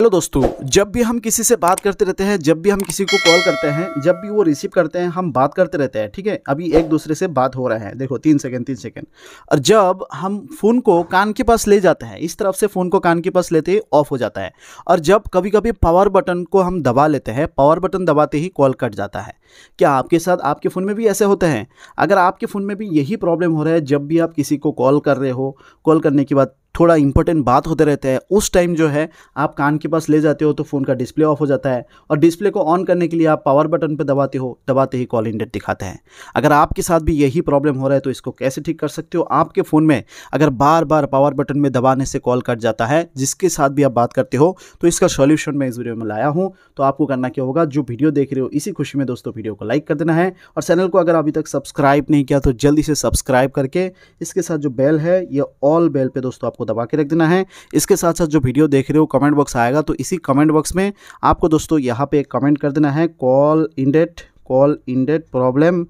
hello दोस्तों जब भी हम किसी से बात करते रहते हैं जब भी हम किसी को कॉल करते हैं जब भी वो रिसीव करते हैं हम बात करते रहते हैं ठीक है अभी एक दूसरे से बात हो रहा है देखो तीन सेकंड तीन सेकंड और जब हम फ़ोन को कान के पास ले जाते हैं इस तरफ से फ़ोन को कान के पास लेते ही ऑफ हो जाता है और जब कभी कभी पावर बटन को हम दबा लेते हैं पावर बटन दबाते ही कॉल कट जाता है क्या आपके साथ आपके फ़ोन में भी ऐसे होते हैं अगर आपके फ़ोन में भी यही प्रॉब्लम हो रहा है जब भी आप किसी को कॉल कर रहे हो कॉल करने के बाद थोड़ा इंपॉर्टेंट बात होते रहते हैं उस टाइम जो है आप कान के पास ले जाते हो तो फ़ोन का डिस्प्ले ऑफ हो जाता है और डिस्प्ले को ऑन करने के लिए आप पावर बटन पर दबाते हो दबाते ही कॉल इंडेट दिखाते हैं अगर आपके साथ भी यही प्रॉब्लम हो रहा है तो इसको कैसे ठीक कर सकते हो आपके फ़ोन में अगर बार बार पावर बटन में दबाने से कॉल कट जाता है जिसके साथ भी आप बात करते हो तो इसका सॉल्यूशन मैं इस वीडियो में लाया हूँ तो आपको करना क्या होगा जो वीडियो देख रहे हो इसी खुशी में दोस्तों वीडियो को लाइक कर देना है और चैनल को अगर अभी तक सब्सक्राइब नहीं किया तो जल्दी से सब्सक्राइब करके इसके साथ जो बेल है ये ऑल बेल पर दोस्तों आपको आपको दबा के रख देना है इसके साथ साथ जो वीडियो देख रहे हो कमेंट बॉक्स आएगा तो इसी कमेंट बॉक्स में आपको दोस्तों यहाँ पे एक कमेंट कर देना है call ended call ended problem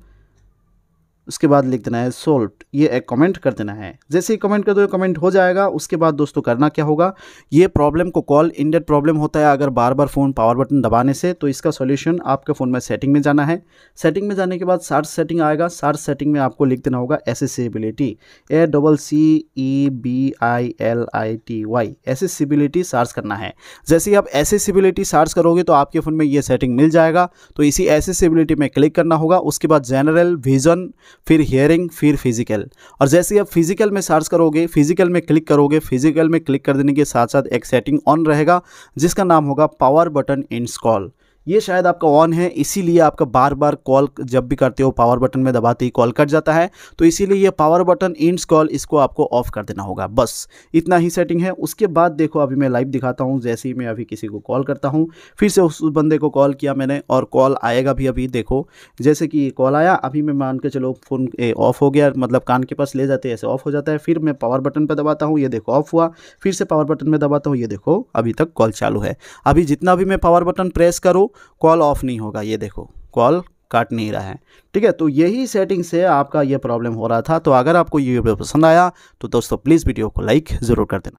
उसके बाद लिख देना है सोल्ट ये एक कमेंट कर देना है जैसे ही कमेंट कर दो कमेंट हो जाएगा उसके बाद दोस्तों करना क्या होगा ये प्रॉब्लम को कॉल इंडेड प्रॉब्लम होता है अगर बार बार फ़ोन पावर बटन दबाने से तो इसका सोल्यूशन आपके फ़ोन में सेटिंग में जाना है सेटिंग में जाने के बाद सार्च सेटिंग आएगा सार्च सेटिंग में आपको लिख देना होगा accessibility A double C E B I L I T Y accessibility search करना है जैसे ही आप एसेसिबिलिटी सार्च करोगे तो आपके फ़ोन में ये सेटिंग मिल जाएगा तो इसी एसेसिबिलिटी में क्लिक करना होगा उसके बाद जनरल विजन फिर हियरिंग फिर फिजिकल और जैसे आप फिजिकल में सर्च करोगे फिजिकल में क्लिक करोगे फिजिकल में क्लिक कर देने के साथ साथ एक सेटिंग ऑन रहेगा जिसका नाम होगा पावर बटन इंस्कॉल ये शायद आपका ऑन है इसीलिए आपका बार बार कॉल जब भी करते हो पावर बटन में दबाते ही कॉल कट जाता है तो इसीलिए ये पावर बटन इंड्स कॉल इसको आपको ऑफ कर देना होगा बस इतना ही सेटिंग है उसके बाद देखो अभी मैं लाइव दिखाता हूँ जैसे ही मैं अभी किसी को कॉल करता हूँ फिर से उस बंदे को कॉल किया मैंने और कॉल आएगा भी अभी देखो जैसे कि कॉल आया अभी मैं मान के चलो फ़ोन ऑफ हो गया मतलब कान के पास ले जाते ऐसे ऑफ हो जाता है फिर मैं पावर बटन पर दबाता हूँ ये देखो ऑफ हुआ फिर से पावर बटन में दबाता हूँ ये देखो अभी तक कॉल चालू है अभी जितना भी मैं पावर बटन प्रेस करूँ कॉल ऑफ नहीं होगा ये देखो कॉल काट नहीं रहा है ठीक है तो यही सेटिंग से आपका ये प्रॉब्लम हो रहा था तो अगर आपको ये वीडियो पसंद आया तो दोस्तों प्लीज़ वीडियो को लाइक ज़रूर कर देना